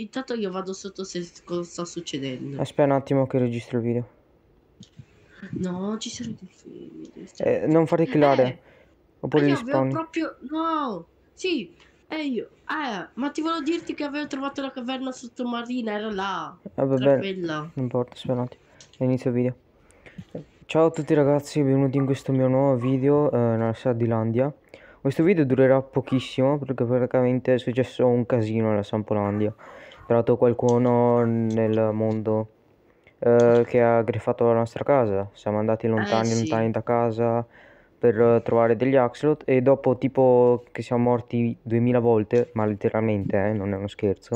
Intanto io vado sotto se cosa sta succedendo. Aspetta un attimo che registro il video. No, ci sono dei figli. Eh, non fare clicare. Eh, Oppure eh, io avevo proprio... No! Sì! E eh, io... Eh, ma ti volevo dirti che avevo trovato la caverna sottomarina, era là. Ah, vabbè, Non importa, aspetta un attimo. Inizio video. Ciao a tutti ragazzi, benvenuti in questo mio nuovo video eh, nella sala di Landia. Questo video durerà pochissimo perché praticamente è successo un casino alla Sampolandia trovato qualcuno nel mondo eh, che ha griffato la nostra casa. Siamo andati ah, lontani, Eh, sì. lontani da casa per eh, trovare degli Axelot e dopo tipo che siamo morti 2000 volte, ma letteralmente, eh, non è uno scherzo,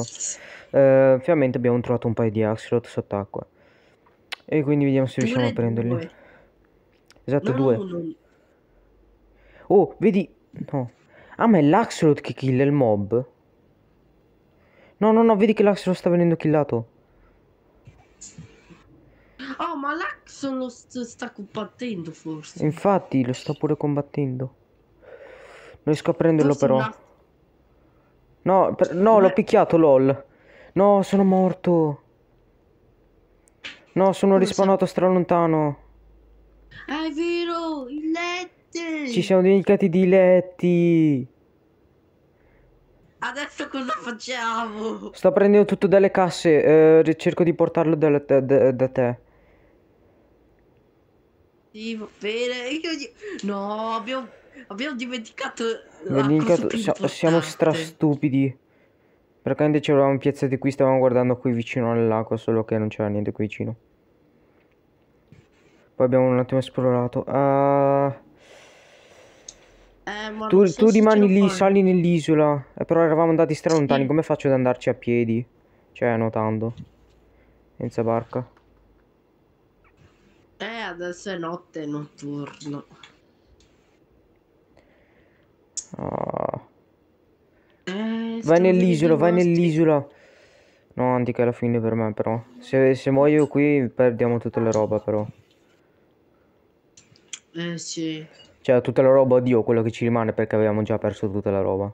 eh, finalmente abbiamo trovato un paio di Axelot sott'acqua. E quindi vediamo se riusciamo a prenderli. due. Esatto, Non due. uno. Oh, vedi? No. Ah, ma è l'Axelot che kill il mob? No, no, no, vedi che l'Axon sta venendo killato. Oh, ma l'Axon lo sta combattendo forse. Infatti, lo sta pure combattendo. Non riesco a prenderlo forse però. Una... No, per... no l'ho picchiato, lol. No, sono morto. No, sono rispawnato so. stra È vero, i letti. Ci siamo dimenticati di letti. Adesso cosa facciamo? Sto prendendo tutto dalle casse, eh, cerco di portarlo da, da, da te. Sì, va bene. Io... No, abbiamo, abbiamo dimenticato... dimenticato siamo, siamo strastupidi. Praticamente ci avevamo un piazzato qui, stavamo guardando qui vicino all'acqua, solo che non c'era niente qui vicino. Poi abbiamo un attimo esplorato. Ah... Uh... Eh, tu, tu rimani lì, sali nell'isola. Eh, però eravamo andati stra Sì. Come faccio ad andarci a piedi? Cioè, nuotando. Senza barca. Eh, adesso è notte notturno. Oh. Eh, vai nell'isola, vai nell'isola. No, antica è la fine per me, però. Se, se muoio qui perdiamo tutte le roba, però. Eh, sì. Cioè tutta la roba, oddio, quello che ci rimane perché avevamo già perso tutta la roba.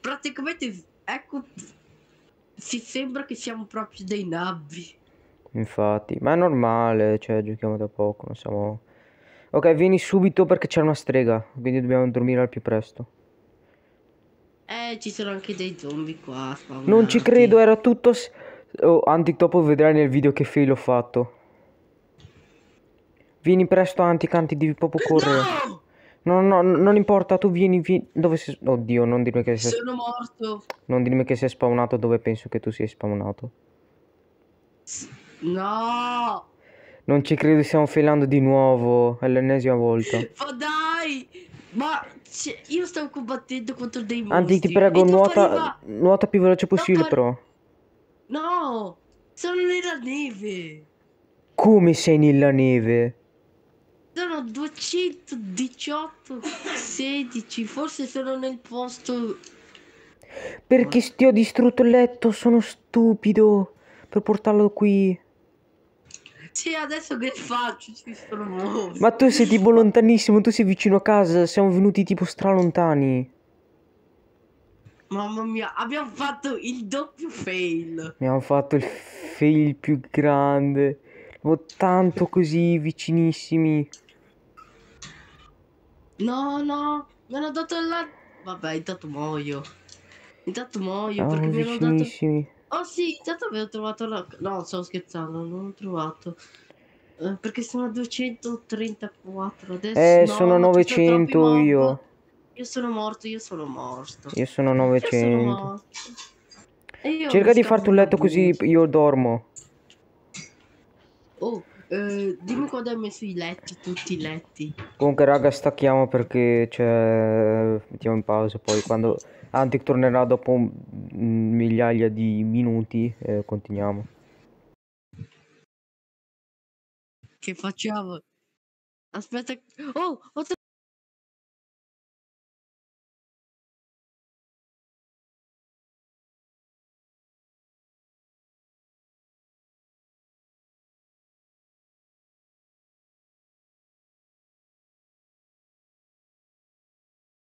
Praticamente, ecco, si sembra che siamo proprio dei nabbi. Infatti, ma è normale, cioè giochiamo da poco, non siamo... Ok, vieni subito perché c'è una strega, quindi dobbiamo dormire al più presto. Eh, ci sono anche dei zombie qua. Spawnati. Non ci credo, era tutto... Oh, Antic, dopo vedrai nel video che fail ho fatto. Vieni presto, Antic, Antic, devi proprio correre. No! No, no, non importa, tu vieni, vieni. Dove sei... Oddio, non dirmi che sei... Sono morto. Non dirmi che sei spawnato dove penso che tu sia spawnato. No! Non ci credo, stiamo filando di nuovo. È l'ennesima volta. Ma dai! Ma io stavo combattendo contro dei mostri. Anzi, ti prego, nuota, nuota più veloce possibile, però. No! Sono nella neve! Come sei nella neve? sono 218, 16, forse sono nel posto... Perché ti ho distrutto il letto, sono stupido, per portarlo qui. Sì, adesso che faccio? Ci sono morto. Ma tu sei tipo lontanissimo, tu sei vicino a casa, siamo venuti tipo stralontani. Mamma mia, abbiamo fatto il doppio fail. Abbiamo fatto il fail più grande. Ho tanto così vicinissimi. No, no, mi hanno dato la... Vabbè, intanto muoio. Intanto muoio oh, perché mi hanno dato... Oh sì, intanto avevo trovato la... No, stavo scherzando, non l'ho trovato. Eh, perché sono a 234 adesso. Eh, no, sono 900 io. Io sono morto, io sono morto. Io sono 900. Io sono io Cerca di farti un letto così io dormo. Oh, eh, dimmi quando hai messo i letti, tutti i letti. Comunque raga stacchiamo perché cioè, mettiamo in pausa poi quando Antic tornerà dopo mm, migliaia di minuti eh, continuiamo. Che facciamo? Aspetta. Oh, ho